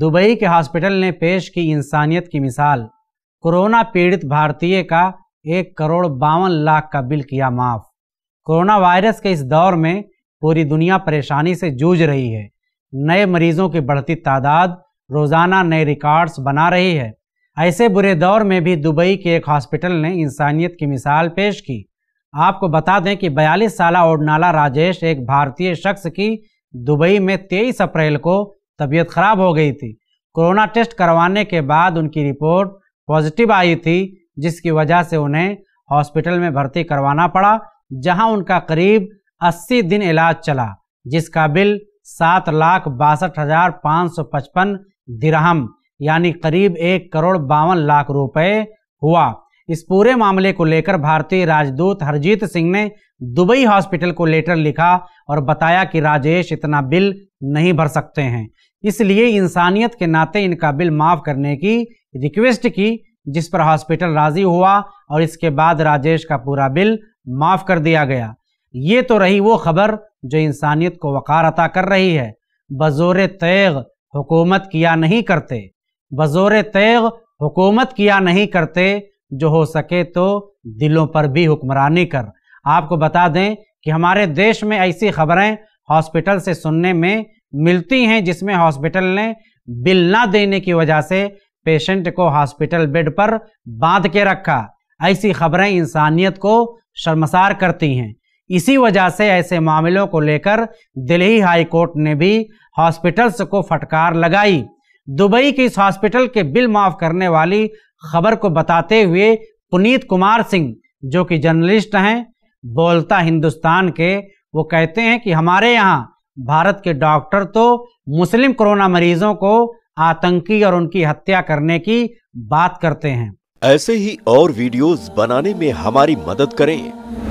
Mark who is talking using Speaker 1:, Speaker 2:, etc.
Speaker 1: Dubai के hospital ने पेश की इंसानियत की मिसाल कोरोना पीड़ित भारतीय का एक करोड़ बावन लाख का बिल किया माफ कोरोना वायरस के इस दौर में पूरी दुनिया परेशानी से जूझ रही है नए मरीजों की बढ़ती तादाद रोज़ाना नए रिकॉर्ड्स बना रही है ऐसे बुरे दौर में भी दुबई के एक हॉस्पिटल ने इंसानियत की मिसाल पेश की आपको बता दें कि 42 साल ओडनाला राजेश एक भारतीय शख्स की दुबई में 23 अप्रैल को तबीयत खराब हो गई थी कोरोना टेस्ट करवाने के बाद उनकी रिपोर्ट पॉजिटिव आई थी जिसकी वजह से उन्हें हॉस्पिटल में भर्ती करवाना पड़ा जहां उनका करीब 80 दिन इलाज चला जिसका बिल सात लाख बासठ हजार पाँच सौ पचपन दिरहम यानी करीब एक करोड़ बावन लाख रुपए हुआ इस पूरे मामले को लेकर भारतीय राजदूत हरजीत सिंह ने दुबई हॉस्पिटल को लेटर लिखा और बताया कि राजेश इतना बिल नहीं भर सकते हैं इसलिए इंसानियत के नाते इनका बिल माफ़ करने की रिक्वेस्ट की जिस पर हॉस्पिटल राज़ी हुआ और इसके बाद राजेश का पूरा बिल माफ़ कर दिया गया ये तो रही वो खबर जो इंसानियत को वक़ार अता कर रही है बज़ोर तैग हुकूमत किया नहीं करते बज़ोर तैग हुकूमत किया नहीं करते जो हो सके तो दिलों पर भी हुक्मरानी कर आपको बता दें कि हमारे देश में ऐसी खबरें हॉस्पिटल से सुनने में मिलती हैं जिसमें हॉस्पिटल ने बिल ना देने की वजह से पेशेंट को हॉस्पिटल बेड पर बांध के रखा ऐसी खबरें इंसानियत को शर्मसार करती हैं इसी वजह से ऐसे मामलों को लेकर दिल्ली हाई कोर्ट ने भी हॉस्पिटल्स को फटकार लगाई दुबई के इस हॉस्पिटल के बिल माफ़ करने वाली खबर को बताते हुए पुनीत कुमार सिंह जो कि जर्नलिस्ट हैं बोलता हिंदुस्तान के वो कहते हैं कि हमारे यहाँ भारत के डॉक्टर तो मुस्लिम कोरोना मरीजों को आतंकी और उनकी हत्या करने की बात करते हैं ऐसे ही और वीडियोस बनाने में हमारी मदद करें